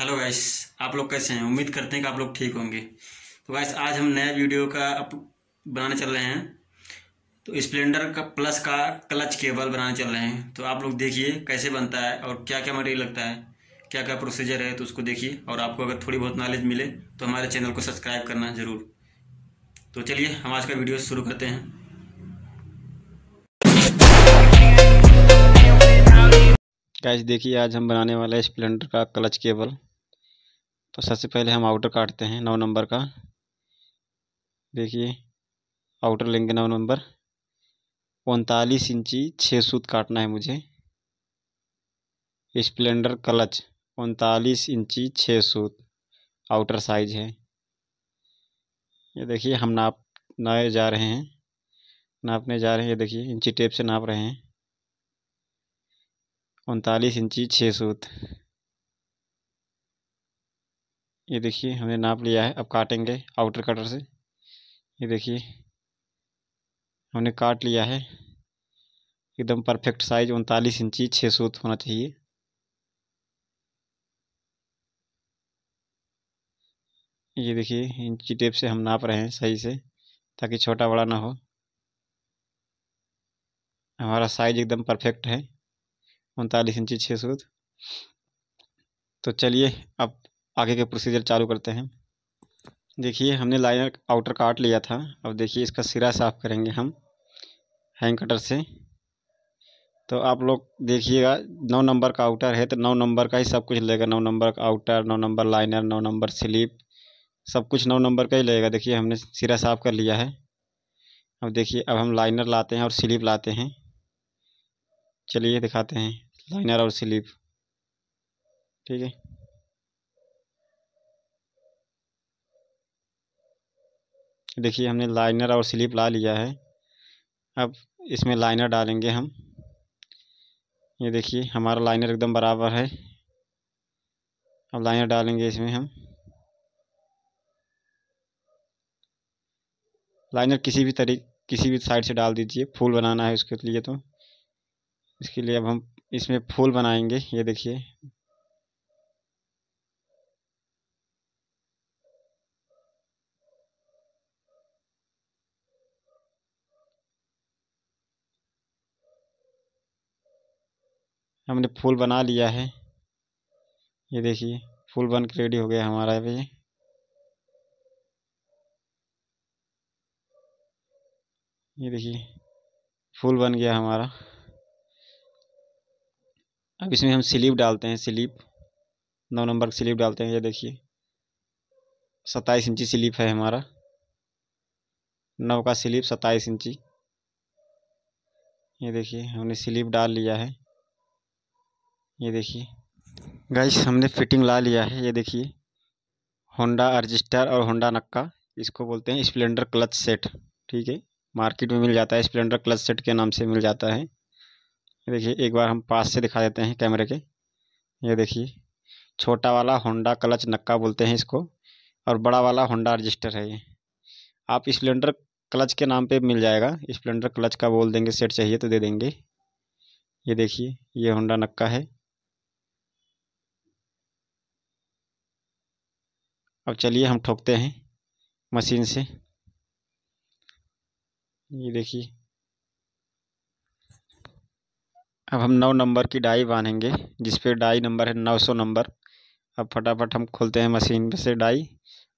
hello guys आप लोग कैसे हैं उम्मीद करते हैं कि आप लोग ठीक होंगे तो गाइस आज हम नया वीडियो का बनाने चल रहे हैं तो स्प्लेंडर का प्लस का क्लच केबल बनाने चल रहे हैं तो आप लोग देखिए कैसे बनता है और क्या क्या मटेरियल लगता है क्या क्या प्रोसीजर है तो उसको देखिए और आपको अगर थोड़ी बहुत नॉलेज मिले तो हमारे चैनल को सब्सक्राइब करना ज़रूर तो चलिए हम आज का वीडियो शुरू करते हैं गैस देखिए आज हम बनाने वाले हैं स्प्लेंडर का क्लच केबल तो सबसे पहले हम आउटर काटते हैं नौ नंबर का देखिए आउटर लेंगे नौ नंबर उनतालीस इंची छः सूत काटना है मुझे स्प्लेंडर क्लच उनतालीस इंची छः सूत आउटर साइज है ये देखिए हम नाप नाए जा रहे हैं नापने जा रहे हैं ये देखिए इंची टेप से नाप रहे हैं उनतालीस इंची छः सूत ये देखिए हमने नाप लिया है अब काटेंगे आउटर कटर से ये देखिए हमने काट लिया है एकदम परफेक्ट साइज उनतालीस इंची छः सूत होना चाहिए ये देखिए इंची टेप से हम नाप रहे हैं सही से ताकि छोटा बड़ा ना हो हमारा साइज एकदम परफेक्ट है उनतालीस इंची छः सूत तो चलिए अब आगे के प्रोसीजर चालू करते हैं देखिए हमने लाइनर आउटर काट लिया था अब देखिए इसका सिरा साफ करेंगे हम हैंग कटर से तो आप लोग देखिएगा नौ नंबर का आउटर है तो नौ नंबर का ही सब कुछ लेगा नौ नंबर का आउटर नौ नंबर लाइनर नौ नंबर स्लिप सब कुछ नौ नंबर का ही लेगा देखिए हमने सिरा साफ कर लिया है अब देखिए अब हम लाइनर लाते हैं और स्लिप लाते हैं चलिए दिखाते हैं लाइनर और स्लिप ठीक है देखिए हमने लाइनर और स्लिप ला लिया है अब इसमें लाइनर डालेंगे हम ये देखिए हमारा लाइनर एकदम बराबर है अब लाइनर डालेंगे इसमें हम लाइनर किसी भी तरीके किसी भी साइड से डाल दीजिए फूल बनाना है उसके लिए तो इसके लिए अब हम इसमें फूल बनाएंगे ये देखिए हमने फूल बना लिया है ये देखिए फूल बन के रेडी हो गया हमारा भी ये देखिए फूल बन गया हमारा अब इसमें हम स्लीप डालते हैं स्लीप नौ नंबर की स्लीप डालते हैं ये देखिए सत्ताईस इंची स्लीप है हमारा नौ का स्लीप सत्ताईस इंची ये देखिए हमने स्लीप डाल लिया है ये देखिए गाइस हमने फिटिंग ला लिया है ये देखिए होंडा अर्जिस्टर और होंडा नक्का इसको बोलते हैं स्प्लेंडर क्लच सेट ठीक है मार्केट में मिल जाता है स्प्लेंडर क्लच सेट के नाम से मिल जाता है देखिए एक बार हम पास से दिखा देते हैं कैमरे के ये देखिए छोटा वाला होंडा क्लच नक्का बोलते हैं इसको और बड़ा वाला होंडा रजिस्टर है ये आप स्प्लेंडर क्लच के नाम पे मिल जाएगा स्प्लेंडर क्लच का बोल देंगे सेट चाहिए तो दे देंगे ये देखिए ये होंडा नक्का है अब चलिए हम ठोकते हैं मशीन से ये देखिए अब हम नौ नंबर की डाई बांधेंगे जिस पे डाई नंबर है नौ सौ नंबर अब फटाफट हम खोलते हैं मशीन से डाई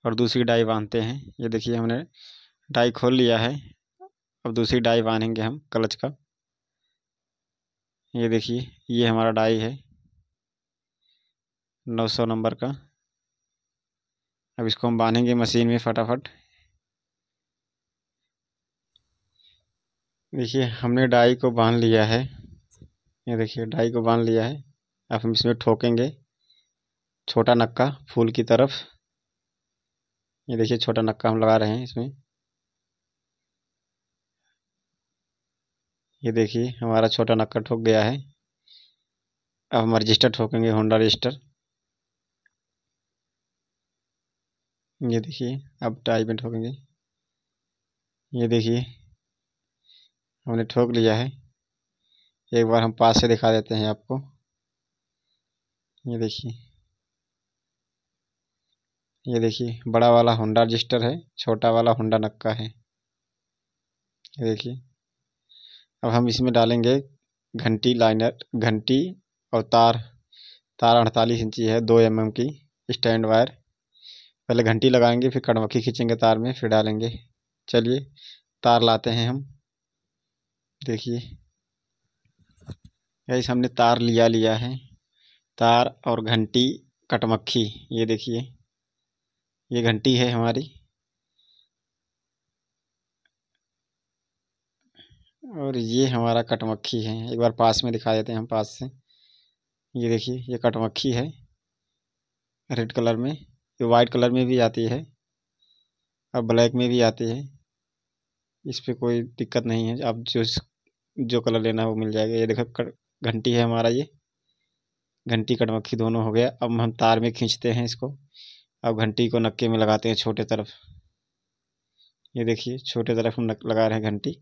और दूसरी डाई बांधते हैं ये देखिए हमने डाई खोल लिया है अब दूसरी डाई बांधेंगे हम क्लच का ये देखिए ये हमारा डाई है नौ सौ नंबर का अब इसको हम बांधेंगे मशीन में फटाफट देखिए हमने डाई को बांध लिया है ये देखिए डाई को बांध लिया है अब हम इसमें ठोकेंगे छोटा नक्का फूल की तरफ ये देखिए छोटा नक्का हम लगा रहे हैं इसमें ये देखिए हमारा छोटा नक्का ठोक गया है अब हम रजिस्टर ठोकेंगे होंडा रजिस्टर ये देखिए अब टाई में ठोकेंगे ये देखिए हमने ठोक लिया है एक बार हम पास से दिखा देते हैं आपको ये देखिए ये देखिए बड़ा वाला होंडा रजिस्टर है छोटा वाला होंडा नक्का है ये देखिए अब हम इसमें डालेंगे घंटी लाइनर घंटी और तार तार अड़तालीस इंची है दो एम की स्टैंड वायर पहले घंटी लगाएंगे फिर कड़मक्खी खींचेंगे तार में फिर डालेंगे चलिए तार लाते हैं हम देखिए गैस हमने तार लिया लिया है तार और घंटी कटमक्खी ये देखिए ये घंटी है हमारी और ये हमारा कटमक्खी है एक बार पास में दिखा देते हैं हम पास से ये देखिए ये कटमक्खी है रेड कलर में ये वाइट कलर में भी आती है और ब्लैक में भी आती है इस पर कोई दिक्कत नहीं है आप जो जो कलर लेना है वो मिल जाएगा ये देखो घंटी है हमारा ये घंटी कटमक्खी दोनों हो गया अब हम तार में खींचते हैं इसको अब घंटी को नक्के में लगाते हैं छोटे तरफ ये देखिए छोटे तरफ हम लगा रहे हैं घंटी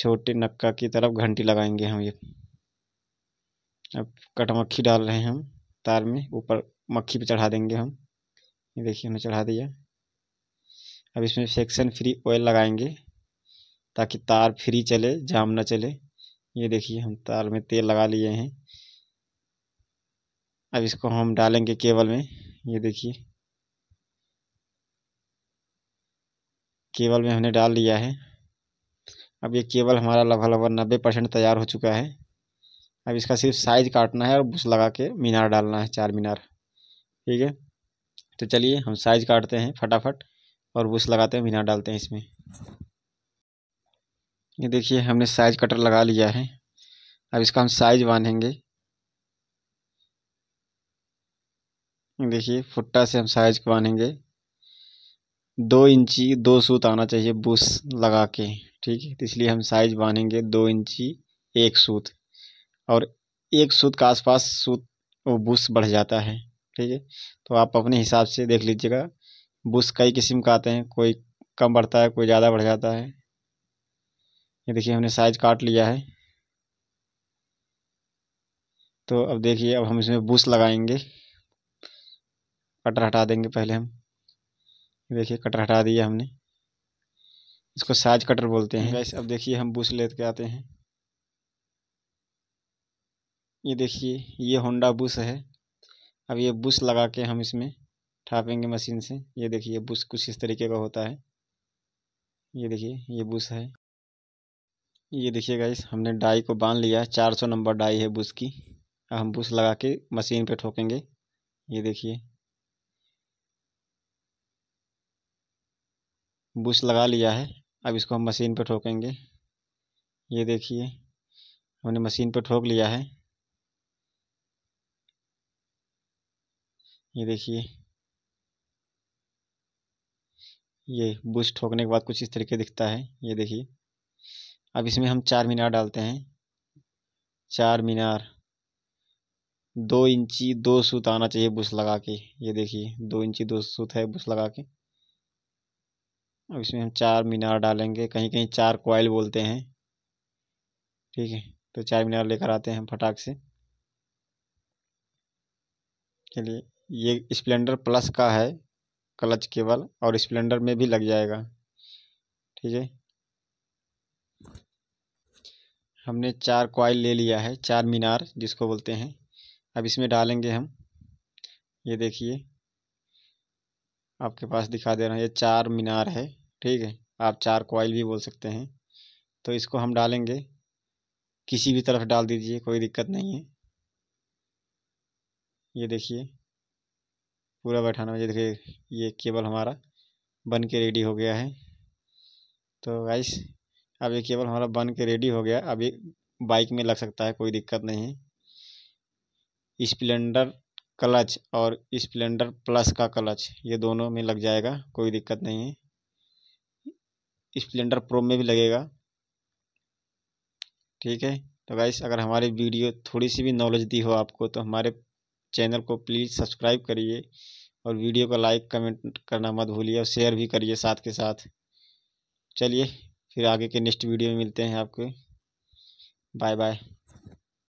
छोटे नक्का की तरफ घंटी लगाएंगे हम ये अब कटमक्खी डाल रहे हैं हम तार में ऊपर मक्खी पे चढ़ा देंगे हम ये देखिए हमने चढ़ा दिया अब इसमें फेक्शन फ्री ऑयल लगाएंगे ताकि तार फ्री चले जाम ना चले ये देखिए हम तार में तेल लगा लिए हैं अब इसको हम डालेंगे केबल में ये देखिए केबल में हमने डाल लिया है अब ये केबल हमारा लगभग लगभग नब्बे परसेंट तैयार हो चुका है अब इसका सिर्फ साइज काटना है और बुश लगा के मीनार डालना है चार मीनार ठीक है तो चलिए हम साइज काटते हैं फटाफट और बुश लगाते हैं बिना डालते हैं इसमें ये देखिए हमने साइज कटर लगा लिया है अब इसका हम साइज बांधेंगे देखिए फुट्टा से हम साइज बांधेंगे दो इंची दो सूत आना चाहिए बुश लगा के ठीक है तो इसलिए हम साइज बांधेंगे दो इंची एक सूत और एक सूत के आसपास सूत वो बुश बढ़ जाता है ठीक है तो आप अपने हिसाब से देख लीजिएगा बुश कई किस्म का आते हैं कोई कम बढ़ता है कोई ज़्यादा बढ़ जाता है ये देखिए हमने साइज काट लिया है तो अब देखिए अब हम इसमें बुश लगाएंगे कटर हटा देंगे पहले हम देखिए कटर हटा दिया हमने इसको साइज कटर बोलते हैं गैस अब देखिए हम बुश ले के आते हैं ये देखिए ये होंडा बुश है अब ये बुश लगा के हम इसमें ठापेंगे मशीन से ये देखिए बुश कुछ इस तरीके का होता है ये देखिए ये बुश है ये देखिए गाइस हमने डाई को बांध लिया चार सौ नंबर डाई है बुश की अब हम बुश लगा के मशीन पे ठोकेंगे ये देखिए बुश लगा लिया है अब इसको हम मशीन पे ठोकेंगे ये देखिए हमने मशीन पे ठोक लिया है ये देखिए ये बूस्ट ठोकने के बाद कुछ इस तरीके दिखता है ये देखिए अब इसमें हम चार मीनार डालते हैं चार मीनार दो इंची दो सूत आना चाहिए बुश लगा के ये देखिए दो इंची दो सूत है बुश लगा के अब इसमें हम चार मीनार डालेंगे कहीं कहीं चार कोयल बोलते हैं ठीक है तो चार मीनार लेकर आते हैं फटाक से चलिए ये स्प्लेंडर प्लस का है क्लच केवल और स्प्लेंडर में भी लग जाएगा ठीक है हमने चार कॉइल ले लिया है चार मीनार जिसको बोलते हैं अब इसमें डालेंगे हम ये देखिए आपके पास दिखा दे रहा हूँ ये चार मीनार है ठीक है आप चार कॉइल भी बोल सकते हैं तो इसको हम डालेंगे किसी भी तरफ डाल दीजिए कोई दिक्कत नहीं है ये देखिए पूरा बैठाना मुझे देखिए ये केबल हमारा बन के रेडी हो गया है तो गाइस अब ये केबल हमारा बन के रेडी हो गया अभी बाइक में लग सकता है कोई दिक्कत नहीं है स्प्लेंडर क्लच और स्प्लेंडर प्लस का क्लच ये दोनों में लग जाएगा कोई दिक्कत नहीं है स्प्लेंडर प्रो में भी लगेगा ठीक है तो गाइस अगर हमारी वीडियो थोड़ी सी भी नॉलेज दी हो आपको तो हमारे चैनल को प्लीज़ सब्सक्राइब करिए और वीडियो को लाइक कमेंट करना मत भूलिए और शेयर भी करिए साथ के साथ चलिए फिर आगे के नेक्स्ट वीडियो में मिलते हैं आपके बाय बाय